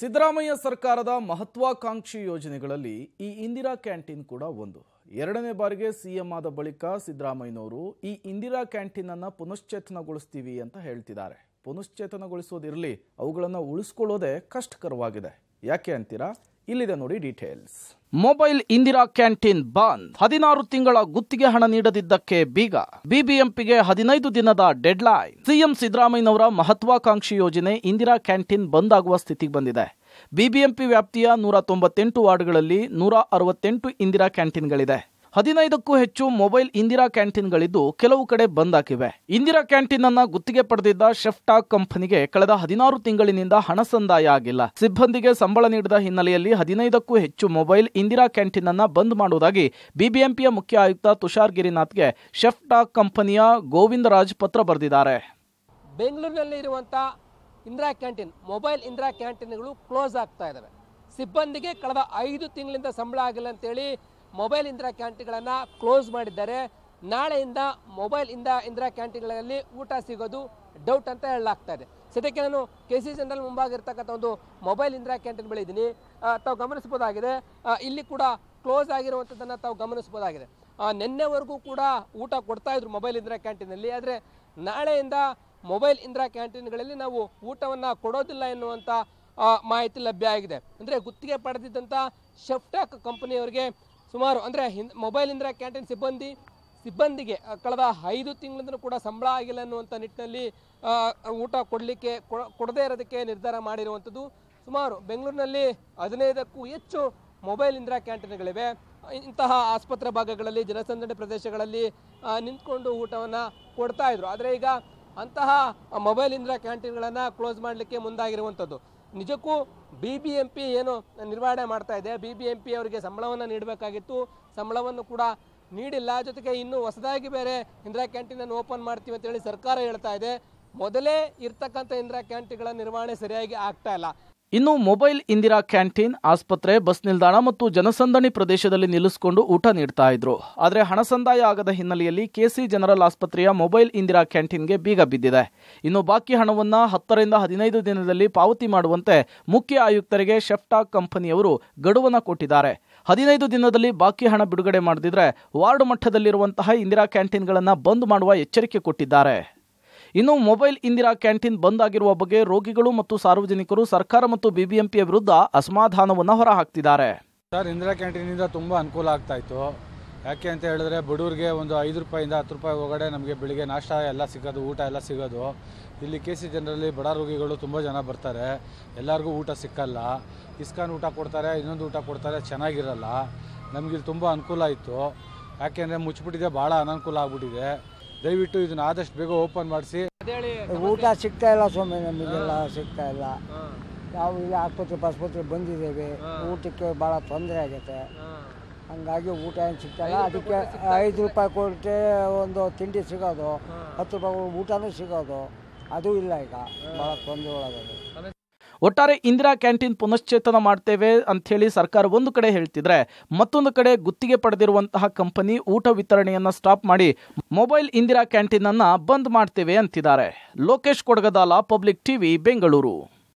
ಸಿದ್ದರಾಮಯ್ಯ ಸರ್ಕಾರದ ಮಹತ್ವಾಕಾಂಕ್ಷಿ ಯೋಜನೆಗಳಲ್ಲಿ ಈ ಇಂದಿರಾ ಕ್ಯಾಂಟೀನ್ ಕೂಡ ಒಂದು ಎರಡನೇ ಬಾರಿಗೆ ಸಿಎಂ ಆದ ಬಳಿಕ ಸಿದ್ದರಾಮಯ್ಯನವರು ಈ ಇಂದಿರಾ ಕ್ಯಾಂಟೀನ್ ಅನ್ನ ಪುನಶ್ಚೇತನಗೊಳಿಸ್ತೀವಿ ಅಂತ ಹೇಳ್ತಿದ್ದಾರೆ ಪುನಶ್ಚೇತನಗೊಳಿಸೋದಿರಲಿ ಅವುಗಳನ್ನು ಉಳಿಸ್ಕೊಳ್ಳೋದೇ ಕಷ್ಟಕರವಾಗಿದೆ ಯಾಕೆ ಅಂತೀರಾ ಇಲ್ಲಿದೆ ನೋಡಿ ಡೀಟೇಲ್ಸ್ ಮೊಬೈಲ್ ಇಂದಿರಾ ಕ್ಯಾಂಟೀನ್ ಬಂದ್ ಹದಿನಾರು ತಿಂಗಳ ಗುತ್ತಿಗೆ ಹಣ ನೀಡದಿದ್ದಕ್ಕೆ ಬೀಗ ಬಿಬಿಎಂಪಿಗೆ ಹದಿನೈದು ದಿನದ ಡೆಡ್ಲೈನ್ ಸಿಎಂ ಸಿದ್ದರಾಮಯ್ಯನವರ ಮಹತ್ವಾಕಾಂಕ್ಷಿ ಯೋಜನೆ ಇಂದಿರಾ ಕ್ಯಾಂಟೀನ್ ಬಂದ್ ಆಗುವ ಸ್ಥಿತಿಗೆ ಬಂದಿದೆ ಬಿಬಿಎಂಪಿ ವ್ಯಾಪ್ತಿಯ ನೂರ ತೊಂಬತ್ತೆಂಟು ವಾರ್ಡ್ಗಳಲ್ಲಿ ನೂರ ಅರವತ್ತೆಂಟು ಇಂದಿರಾ ಕ್ಯಾಂಟೀನ್ಗಳಿದೆ ಹದಿನೈದಕ್ಕೂ ಹೆಚ್ಚು ಮೊಬೈಲ್ ಇಂದಿರಾ ಕ್ಯಾಂಟೀನ್ಗಳಿದ್ದು ಕೆಲವು ಕಡೆ ಬಂದ್ ಹಾಕಿವೆ ಇಂದಿರಾ ಕ್ಯಾಂಟೀನ್ ಅನ್ನ ಗುತ್ತಿಗೆ ಪಡೆದಿದ್ದ ಶೆಫ್ಟಾಕ್ ಕಂಪನಿಗೆ ಕಳೆದ ಹದಿನಾರು ತಿಂಗಳಿನಿಂದ ಹಣ ಸಂದಾಯ ಆಗಿಲ್ಲ ಸಿಬ್ಬಂದಿಗೆ ಸಂಬಳ ನೀಡಿದ ಹಿನ್ನೆಲೆಯಲ್ಲಿ ಹದಿನೈದಕ್ಕೂ ಹೆಚ್ಚು ಮೊಬೈಲ್ ಇಂದಿರಾ ಕ್ಯಾಂಟೀನ್ ಅನ್ನ ಬಂದ್ ಮಾಡುವುದಾಗಿ ಬಿಬಿಎಂಪಿಯ ಮುಖ್ಯ ಆಯುಕ್ತ ತುಷಾರ್ ಗಿರಿನಾಥ್ಗೆ ಶೆಫ್ಟಾಕ್ ಕಂಪನಿಯ ಗೋವಿಂದರಾಜ್ ಪತ್ರ ಬರೆದಿದ್ದಾರೆ ಬೆಂಗಳೂರಿನಲ್ಲಿ ಇರುವಂತಹ ಇಂದಿರಾ ಕ್ಯಾಂಟೀನ್ ಮೊಬೈಲ್ ಇಂದಿರಾ ಕ್ಯಾಂಟೀನ್ಗಳು ಕ್ಲೋಸ್ ಆಗ್ತಾ ಇದ್ದಾವೆ ಸಿಬ್ಬಂದಿಗೆ ಕಳೆದ ಐದು ತಿಂಗಳಿಂದ ಸಂಬಳ ಆಗಿಲ್ಲ ಅಂತೇಳಿ ಮೊಬೈಲ್ ಇಂದಿರಾ ಕ್ಯಾಂಟೀನ್ಗಳನ್ನು ಕ್ಲೋಸ್ ಮಾಡಿದ್ದಾರೆ ನಾಳೆಯಿಂದ ಮೊಬೈಲ್ ಇಂದ ಇಂದಿರಾ ಕ್ಯಾಂಟೀನ್ಗಳಲ್ಲಿ ಊಟ ಸಿಗೋದು ಡೌಟ್ ಅಂತ ಹೇಳಲಾಗ್ತಾ ಇದೆ ಸದ್ಯಕ್ಕೆ ನಾನು ಕೆ ಸಿ ಜನರಲ್ ಮುಂಭಾಗಿರ್ತಕ್ಕಂಥ ಒಂದು ಮೊಬೈಲ್ ಇಂದಿರಾ ಕ್ಯಾಂಟೀನ್ ಬಳಿ ಇದ್ದೀನಿ ತಾವು ಗಮನಿಸ್ಬೋದಾಗಿದೆ ಇಲ್ಲಿ ಕೂಡ ಕ್ಲೋಸ್ ಆಗಿರುವಂಥದ್ದನ್ನು ತಾವು ಗಮನಿಸ್ಬೋದಾಗಿದೆ ನಿನ್ನೆವರೆಗೂ ಕೂಡ ಊಟ ಕೊಡ್ತಾ ಇದ್ರು ಮೊಬೈಲ್ ಇಂದಿರಾ ಕ್ಯಾಂಟೀನಲ್ಲಿ ಆದರೆ ನಾಳೆಯಿಂದ ಮೊಬೈಲ್ ಇಂದಿರಾ ಕ್ಯಾಂಟೀನ್ಗಳಲ್ಲಿ ನಾವು ಊಟವನ್ನು ಕೊಡೋದಿಲ್ಲ ಎನ್ನುವಂಥ ಮಾಹಿತಿ ಲಭ್ಯ ಆಗಿದೆ ಅಂದರೆ ಗುತ್ತಿಗೆ ಪಡೆದಿದ್ದಂಥ ಶೆಫ್ಟಾಕ್ ಕಂಪನಿಯವರಿಗೆ ಸುಮಾರು ಅಂದರೆ ಹಿಂದ್ ಮೊಬೈಲಿಂದ ಕ್ಯಾಂಟೀನ್ ಸಿಬ್ಬಂದಿ ಸಿಬ್ಬಂದಿಗೆ ಕಳೆದ ಐದು ತಿಂಗಳಿಂದಲೂ ಕೂಡ ಸಂಬಳ ಆಗಿಲ್ಲ ಅನ್ನುವಂಥ ನಿಟ್ಟಿನಲ್ಲಿ ಊಟ ಕೊಡಲಿಕ್ಕೆ ಕೊಡದೇ ಇರೋದಕ್ಕೆ ನಿರ್ಧಾರ ಮಾಡಿರುವಂಥದ್ದು ಸುಮಾರು ಬೆಂಗಳೂರಿನಲ್ಲಿ ಹದಿನೈದಕ್ಕೂ ಹೆಚ್ಚು ಮೊಬೈಲ್ ಇಂದಿರಾ ಕ್ಯಾಂಟೀನ್ಗಳಿವೆ ಇಂತಹ ಆಸ್ಪತ್ರೆ ಭಾಗಗಳಲ್ಲಿ ಜನಸಂದಣಿ ಪ್ರದೇಶಗಳಲ್ಲಿ ನಿಂತ್ಕೊಂಡು ಊಟವನ್ನು ಕೊಡ್ತಾ ಇದ್ರು ಆದರೆ ಈಗ ಅಂತಹ ಮೊಬೈಲ್ ಇಂದಿರಾ ಕ್ಯಾಂಟೀನ್ಗಳನ್ನು ಕ್ಲೋಸ್ ಮಾಡಲಿಕ್ಕೆ ಮುಂದಾಗಿರುವಂಥದ್ದು ನಿಜಕ್ಕೂ ಬಿ ಬಿ ಎಂ ಪಿ ಏನು ನಿರ್ವಹಣೆ ಮಾಡ್ತಾ ಇದೆ ಬಿ ಬಿ ಎಂ ಪಿ ಅವರಿಗೆ ಸಂಬಳವನ್ನು ನೀಡಬೇಕಾಗಿತ್ತು ಸಂಬಳವನ್ನು ಕೂಡ ನೀಡಿಲ್ಲ ಜೊತೆಗೆ ಇನ್ನೂ ಹೊಸದಾಗಿ ಬೇರೆ ಇಂದಿರಾ ಕ್ಯಾಂಟೀನನ್ನು ಓಪನ್ ಮಾಡ್ತೀವಿ ಅಂತೇಳಿ ಸರ್ಕಾರ ಹೇಳ್ತಾ ಇದೆ ಮೊದಲೇ ಇರ್ತಕ್ಕಂಥ ಇಂದಿರಾ ಕ್ಯಾಂಟೀನ್ಗಳ ನಿರ್ವಹಣೆ ಸರಿಯಾಗಿ ಆಗ್ತಾ ಇಲ್ಲ ಇನ್ನು ಮೊಬೈಲ್ ಇಂದಿರಾ ಕ್ಯಾಂಟೀನ್ ಆಸ್ಪತ್ರೆ ಬಸ್ ನಿಲ್ದಾಣ ಮತ್ತು ಜನಸಂದಣಿ ಪ್ರದೇಶದಲ್ಲಿ ನಿಲ್ಲಿಸಿಕೊಂಡು ಊಟ ನೀಡ್ತಾ ಇದ್ರು ಆದರೆ ಹಣ ಸಂದಾಯ ಆಗದ ಹಿನ್ನೆಲೆಯಲ್ಲಿ ಕೆಸಿ ಜನರಲ್ ಆಸ್ಪತ್ರೆಯ ಮೊಬೈಲ್ ಇಂದಿರಾ ಕ್ಯಾಂಟೀನ್ಗೆ ಬೀಗ ಬಿದ್ದಿದೆ ಇನ್ನು ಬಾಕಿ ಹಣವನ್ನು ಹತ್ತರಿಂದ ಹದಿನೈದು ದಿನದಲ್ಲಿ ಪಾವತಿ ಮಾಡುವಂತೆ ಮುಖ್ಯ ಆಯುಕ್ತರಿಗೆ ಶೆಫ್ಟಾಕ್ ಕಂಪನಿಯವರು ಗಡುವನ್ನು ಕೊಟ್ಟಿದ್ದಾರೆ ಹದಿನೈದು ದಿನದಲ್ಲಿ ಬಾಕಿ ಹಣ ಬಿಡುಗಡೆ ಮಾಡದಿದ್ರೆ ವಾರ್ಡ್ ಮಟ್ಟದಲ್ಲಿರುವಂತಹ ಇಂದಿರಾ ಕ್ಯಾಂಟೀನ್ಗಳನ್ನು ಬಂದ್ ಮಾಡುವ ಎಚ್ಚರಿಕೆ ಕೊಟ್ಟಿದ್ದಾರೆ ಇನ್ನು ಮೊಬೈಲ್ ಇಂದಿರಾ ಕ್ಯಾಂಟೀನ್ ಬಂದ್ ಆಗಿರುವ ಬಗ್ಗೆ ರೋಗಿಗಳು ಮತ್ತು ಸಾರ್ವಜನಿಕರು ಸರ್ಕಾರ ಮತ್ತು ಬಿಬಿಎಂಪಿಯ ವಿರುದ್ಧ ಅಸಮಾಧಾನವನ್ನು ಹೊರಹಾಕ್ತಿದ್ದಾರೆ ಸರ್ ಇಂದಿರಾ ಕ್ಯಾಂಟೀನಿಂದ ತುಂಬ ಅನುಕೂಲ ಆಗ್ತಾ ಇತ್ತು ಯಾಕೆ ಅಂತ ಹೇಳಿದ್ರೆ ಬಡವರಿಗೆ ಒಂದು ಐದು ರೂಪಾಯಿಂದ ಹತ್ತು ರೂಪಾಯಿ ಒಳಗಡೆ ನಮಗೆ ಬೆಳಿಗ್ಗೆ ನಾಷ್ಟ ಎಲ್ಲ ಸಿಗೋದು ಊಟ ಎಲ್ಲ ಸಿಗೋದು ಇಲ್ಲಿ ಕೆ ಸಿ ಜನರಲ್ಲಿ ಬಡ ರೋಗಿಗಳು ತುಂಬ ಜನ ಬರ್ತಾರೆ ಎಲ್ಲರಿಗೂ ಊಟ ಸಿಕ್ಕಲ್ಲ ಇಸ್ಕಾನ್ ಊಟ ಕೊಡ್ತಾರೆ ಇನ್ನೊಂದು ಊಟ ಕೊಡ್ತಾರೆ ಚೆನ್ನಾಗಿರಲ್ಲ ನಮಗಿಲ್ಲಿ ತುಂಬ ಅನುಕೂಲ ಇತ್ತು ಯಾಕೆಂದರೆ ಮುಚ್ಚಿಬಿಟ್ಟಿದೆ ಭಾಳ ಅನನುಕೂಲ ಆಗ್ಬಿಟ್ಟಿದೆ ದಯವಿಟ್ಟು ಇದನ್ನ ಆದಷ್ಟು ಬೇಗ ಓಪನ್ ಮಾಡಿಸಿ ಊಟ ಸಿಗ್ತಾ ಇಲ್ಲ ಸ್ವಾಮಿ ನಮಗೆಲ್ಲ ಸಿಗ್ತಾ ಇಲ್ಲ ನಾವು ಇಲ್ಲಿ ಆಸ್ಪತ್ರೆ ಆಸ್ಪತ್ರೆ ಬಂದಿದ್ದೇವೆ ಊಟಕ್ಕೆ ಭಾಳ ತೊಂದರೆ ಆಗುತ್ತೆ ಹಂಗಾಗಿ ಊಟ ಏನು ಸಿಗ್ತಾಯಿಲ್ಲ ಅದಕ್ಕೆ ಐದು ರೂಪಾಯಿ ಕೊಟ್ಟರೆ ಒಂದು ತಿಂಡಿ ಸಿಗೋದು ಹತ್ತು ರೂಪಾಯಿ ಊಟನೂ ಸಿಗೋದು ಅದು ಇಲ್ಲ ಈಗ ಭಾಳ ತೊಂದರೆ ಒಳಗಡೆ ಒಟ್ಟಾರೆ ಇಂದಿರಾ ಕ್ಯಾಂಟೀನ್ ಪುನಶ್ಚೇತನ ಮಾಡ್ತೇವೆ ಹೇಳಿ ಸರ್ಕಾರ ಒಂದು ಕಡೆ ಹೇಳ್ತಿದ್ರೆ ಮತ್ತೊಂದು ಕಡೆ ಗುತ್ತಿಗೆ ಪಡೆದಿರುವಂತಹ ಕಂಪನಿ ಊಟ ವಿತರಣೆಯನ್ನು ಸ್ಟಾಪ್ ಮಾಡಿ ಮೊಬೈಲ್ ಇಂದಿರಾ ಕ್ಯಾಂಟೀನ್ ಅನ್ನ ಬಂದ್ ಮಾಡ್ತೇವೆ ಅಂತಿದ್ದಾರೆ ಲೋಕೇಶ್ ಕೊಡಗದಾಲ ಪಬ್ಲಿಕ್ ಟಿವಿ ಬೆಂಗಳೂರು